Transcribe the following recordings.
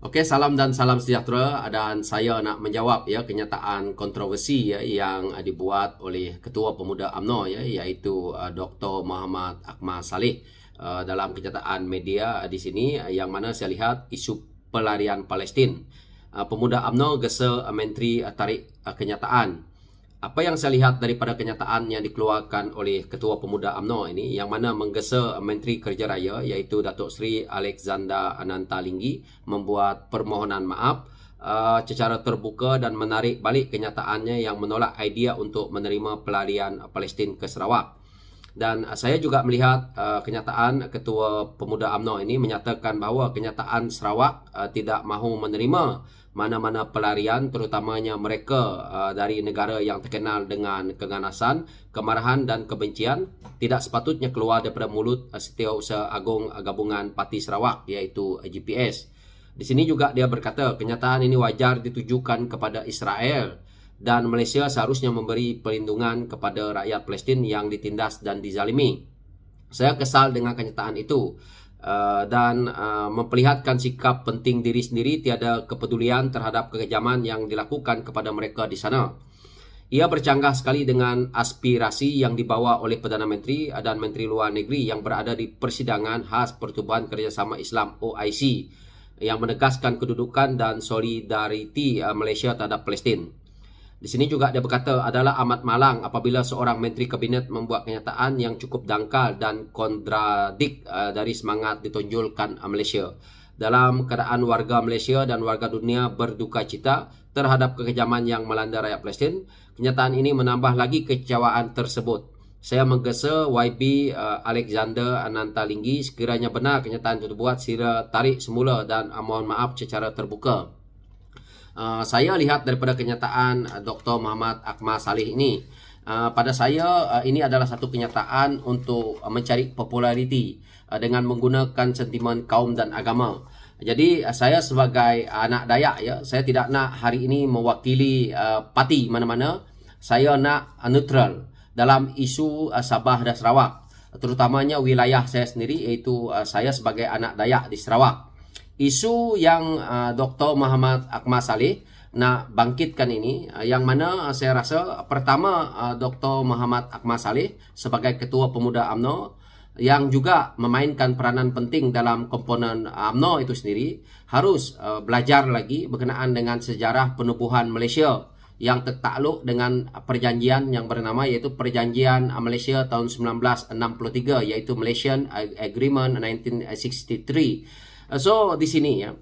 Okey, salam dan salam sejahtera dan saya nak menjawab ya kenyataan kontroversi ya yang dibuat oleh Ketua Pemuda AMNO ya iaitu uh, Dr. Muhammad Akmal Saleh uh, dalam kenyataan media uh, di sini uh, yang mana saya lihat isu pelarian Palestin. Uh, Pemuda AMNO gesa uh, menteri uh, tarik uh, kenyataan apa yang saya lihat daripada kenyataan yang dikeluarkan oleh Ketua Pemuda AMNO ini yang mana menggesa Menteri Kerja Raya iaitu Datuk Seri Alexander Anantalinggi membuat permohonan maaf uh, secara terbuka dan menarik balik kenyataannya yang menolak idea untuk menerima pelarian Palestin ke Sarawak. Dan uh, saya juga melihat uh, kenyataan Ketua Pemuda AMNO ini menyatakan bahawa kenyataan Sarawak uh, tidak mahu menerima mana-mana pelarian terutamanya mereka uh, dari negara yang terkenal dengan keganasan, kemarahan dan kebencian tidak sepatutnya keluar daripada mulut uh, Setiausaha Agong uh, Gabungan Parti Sarawak iaitu uh, GPS. Di sini juga dia berkata kenyataan ini wajar ditujukan kepada Israel dan Malaysia seharusnya memberi perlindungan kepada rakyat Palestin yang ditindas dan dizalimi. Saya kesal dengan kenyataan itu. Eh, dan uh, memperlihatkan sikap penting diri sendiri tiada kepedulian terhadap kekejaman yang dilakukan kepada mereka di sana. Ia bercanggah sekali dengan aspirasi yang dibawa oleh Perdana Menteri dan Menteri Luar Negeri yang berada di persidangan khas Pertubuhan Kerjasama Islam OIC yang menegaskan kedudukan dan solidariti eh, Malaysia terhadap Palestin. Di sini juga dia berkata adalah amat malang apabila seorang menteri kabinet membuat kenyataan yang cukup dangkal dan kontradik eh, dari semangat ditonjolkan eh, Malaysia. Dalam keadaan warga Malaysia dan warga dunia berduka cita terhadap kekejaman yang melanda rakyat Palestin, kenyataan ini menambah lagi kecewaan tersebut. Saya menggesa YB uh, eh, Alexander Anantalingi sekiranya benar kenyataan itu dibuat, sila tarik semula dan mohon maaf secara terbuka. Ah, saya lihat daripada kenyataan ah, Dr. Muhammad Akmal Salih ini ah, pada saya ini adalah satu kenyataan untuk mencari populariti dengan menggunakan sentimen kaum dan agama. Jadi saya sebagai anak Dayak ya, saya tidak nak hari ini mewakili parti mana-mana. Saya nak neutral dalam isu Sabah dan Sarawak, terutamanya wilayah saya sendiri iaitu saya sebagai anak Dayak di Sarawak isu yang uh, Dr. Muhammad Akmal Saleh nak bangkitkan ini uh, yang mana uh, saya rasa pertama uh, Dr. Muhammad Akmal Saleh sebagai ketua pemuda AMNO yang juga memainkan peranan penting dalam komponen AMNO uh, itu sendiri harus belajar lagi berkenaan dengan sejarah penubuhan Malaysia yang tertakluk dengan perjanjian yang bernama iaitu Perjanjian Malaysia tahun 1963 iaitu Malaysian Agreement 1963 Uh, so di sini ya.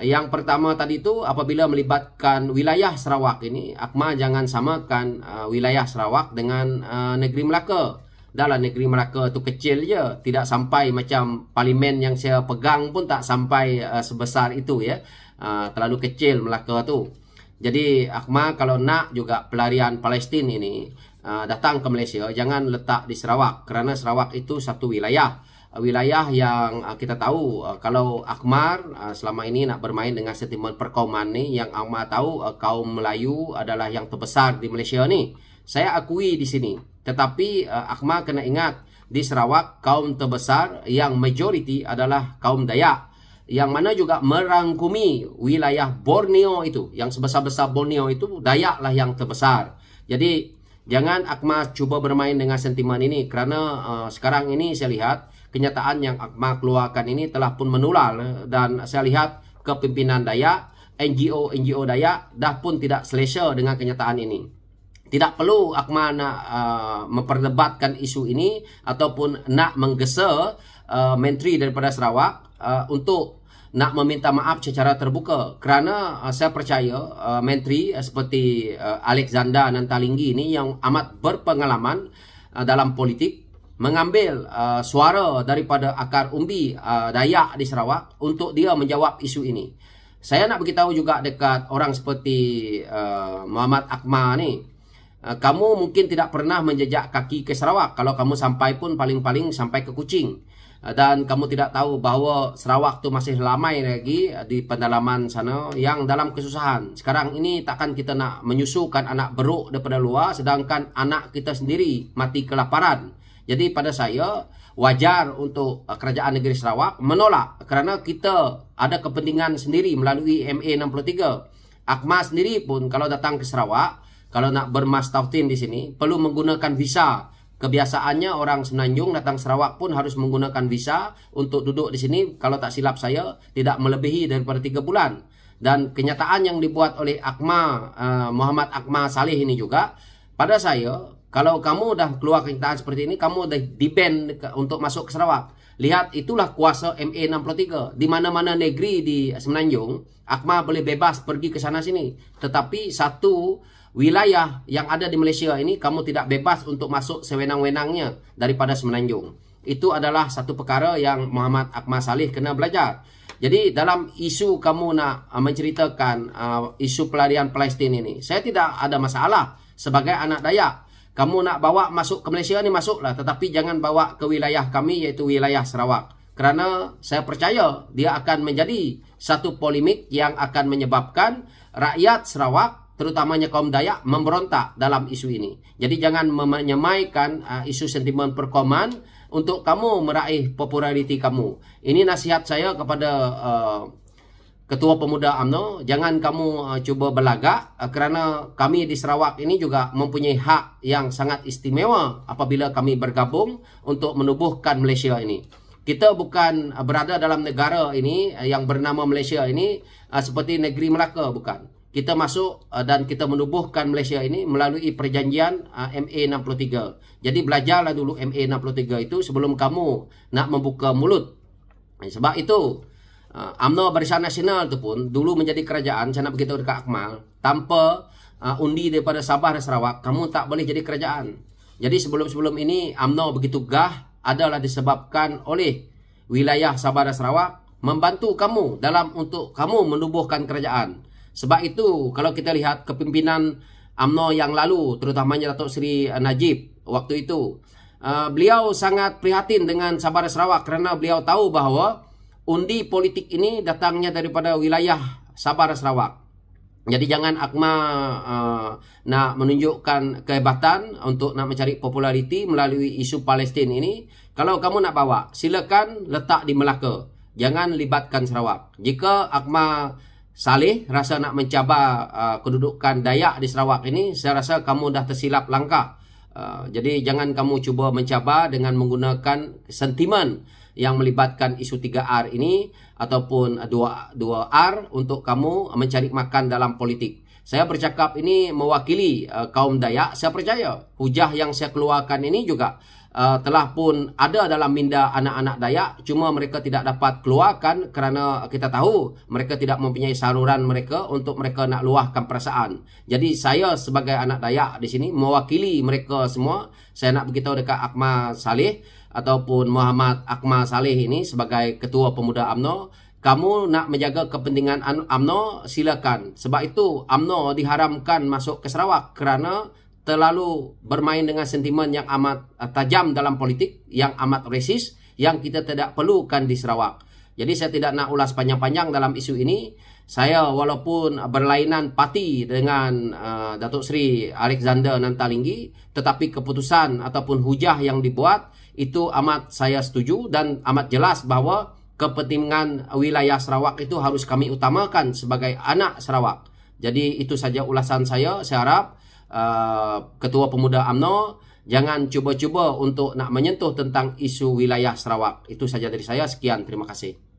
Yang pertama tadi itu apabila melibatkan wilayah Sarawak ini, Akma jangan samakan uh, wilayah Sarawak dengan uh, negeri Melaka. Dalam negeri Melaka itu kecil je, tidak sampai macam parlimen yang saya pegang pun tak sampai uh, sebesar itu ya. Uh, terlalu kecil Melaka tu. Jadi Akma kalau nak juga pelarian Palestin ini uh, datang ke Malaysia, jangan letak di Sarawak kerana Sarawak itu satu wilayah. Uh, wilayah yang uh, kita tahu uh, kalau Akmar uh, selama ini nak bermain dengan sentimen perkauman ni yang Akmar tahu uh, kaum Melayu adalah yang terbesar di Malaysia ni. Saya akui di sini. Tetapi uh, Akmar kena ingat di Sarawak kaum terbesar yang majoriti adalah kaum Dayak yang mana juga merangkumi wilayah Borneo itu yang sebesar-besar Borneo itu Dayak lah yang terbesar. Jadi jangan Akmar cuba bermain dengan sentimen ini kerana uh, sekarang ini saya lihat kenyataan yang Akma keluarkan ini telah pun menular eh, dan saya lihat kepimpinan Dayak, NGO-NGO Dayak dah pun tidak selesa dengan kenyataan ini. Tidak perlu Akma nak uh, memperdebatkan isu ini ataupun nak menggesa uh, menteri daripada Sarawak uh, untuk nak meminta maaf secara terbuka kerana uh, saya percaya uh, menteri uh, seperti uh, Alexander Nantalingi ini yang amat berpengalaman uh, dalam politik mengambil uh, suara daripada akar umbi uh, Dayak di Sarawak untuk dia menjawab isu ini. Saya nak beritahu juga dekat orang seperti uh, Muhammad Akmal ni. Uh, kamu mungkin tidak pernah menjejak kaki ke Sarawak Kalau kamu sampai pun paling-paling sampai ke Kuching uh, Dan kamu tidak tahu bahawa Sarawak tu masih lamai lagi uh, Di pendalaman sana yang dalam kesusahan Sekarang ini takkan kita nak menyusukan anak beruk daripada luar Sedangkan anak kita sendiri mati kelaparan jadi pada saya wajar untuk uh, kerajaan negeri Sarawak menolak kerana kita ada kepentingan sendiri melalui MA63. AKMA sendiri pun kalau datang ke Sarawak, kalau nak bermastautin di sini perlu menggunakan visa. Kebiasaannya orang Semenanjung datang Sarawak pun harus menggunakan visa untuk duduk di sini kalau tak silap saya tidak melebihi daripada 3 bulan. Dan kenyataan yang dibuat oleh AKMA, uh, Muhammad AKMA Saleh ini juga, pada saya kalau kamu dah keluar kenyataan seperti ini, kamu dah diban untuk masuk ke Sarawak. Lihat itulah kuasa MA63. Di mana-mana negeri di Semenanjung, Akma boleh bebas pergi ke sana sini. Tetapi satu wilayah yang ada di Malaysia ini, kamu tidak bebas untuk masuk sewenang-wenangnya daripada Semenanjung. Itu adalah satu perkara yang Muhammad Akma Salih kena belajar. Jadi dalam isu kamu nak uh, menceritakan uh, isu pelarian Palestin ini, saya tidak ada masalah sebagai anak Dayak. Kamu nak bawa masuk ke Malaysia ni masuklah tetapi jangan bawa ke wilayah kami iaitu wilayah Sarawak. Kerana saya percaya dia akan menjadi satu polemik yang akan menyebabkan rakyat Sarawak terutamanya kaum Dayak memberontak dalam isu ini. Jadi jangan menyemaikan uh, isu sentimen perkoman untuk kamu meraih populariti kamu. Ini nasihat saya kepada uh, Ketua Pemuda AMNO, jangan kamu uh, cuba berlagak uh, kerana kami di Sarawak ini juga mempunyai hak yang sangat istimewa apabila kami bergabung untuk menubuhkan Malaysia ini. Kita bukan uh, berada dalam negara ini uh, yang bernama Malaysia ini uh, seperti negeri Melaka, bukan. Kita masuk uh, dan kita menubuhkan Malaysia ini melalui perjanjian uh, MA63. Jadi belajarlah dulu MA63 itu sebelum kamu nak membuka mulut. Sebab itu uh, ah, UMNO Barisan Nasional itu pun dulu menjadi kerajaan sana begitu dekat Akmal tanpa uh, undi daripada Sabah dan Sarawak kamu tak boleh jadi kerajaan jadi sebelum-sebelum ini UMNO begitu gah adalah disebabkan oleh wilayah Sabah dan Sarawak membantu kamu dalam untuk kamu menubuhkan kerajaan sebab itu kalau kita lihat kepimpinan UMNO yang lalu terutamanya Datuk Seri Najib waktu itu uh, beliau sangat prihatin dengan Sabah dan Sarawak kerana beliau tahu bahawa undi politik ini datangnya daripada wilayah Sabah dan Sarawak. Jadi jangan akma uh, nak menunjukkan kehebatan untuk nak mencari populariti melalui isu Palestin ini. Kalau kamu nak bawa, silakan letak di Melaka. Jangan libatkan Sarawak. Jika akma Saleh rasa nak mencabar uh, kedudukan Dayak di Sarawak ini, saya rasa kamu dah tersilap langkah. Ah, jadi jangan kamu cuba mencabar dengan menggunakan sentimen yang melibatkan isu 3R ini ataupun 2 2R untuk kamu mencari makan dalam politik. Saya bercakap ini mewakili uh, kaum Dayak. Saya percaya hujah yang saya keluarkan ini juga uh, telah pun ada dalam minda anak-anak Dayak. Cuma mereka tidak dapat keluarkan kerana kita tahu mereka tidak mempunyai saluran mereka untuk mereka nak luahkan perasaan. Jadi saya sebagai anak Dayak di sini mewakili mereka semua. Saya nak beritahu dekat Akmal Saleh ataupun Muhammad Akmal Saleh ini sebagai ketua pemuda AMNO kamu nak menjaga kepentingan Amno silakan sebab itu Amno diharamkan masuk ke Sarawak kerana terlalu bermain dengan sentimen yang amat eh, tajam dalam politik yang amat resis yang kita tidak perlukan di Sarawak. Jadi saya tidak nak ulas panjang-panjang dalam isu ini. Saya walaupun berlainan parti dengan uh, Datuk Seri Alexander Nantalinggi, tetapi keputusan ataupun hujah yang dibuat itu amat saya setuju dan amat jelas bahawa kepentingan wilayah Sarawak itu harus kami utamakan sebagai anak Sarawak. Jadi itu saja ulasan saya. Saya harap uh, Ketua Pemuda AMNO jangan cuba-cuba untuk nak menyentuh tentang isu wilayah Sarawak. Itu saja dari saya. Sekian. Terima kasih.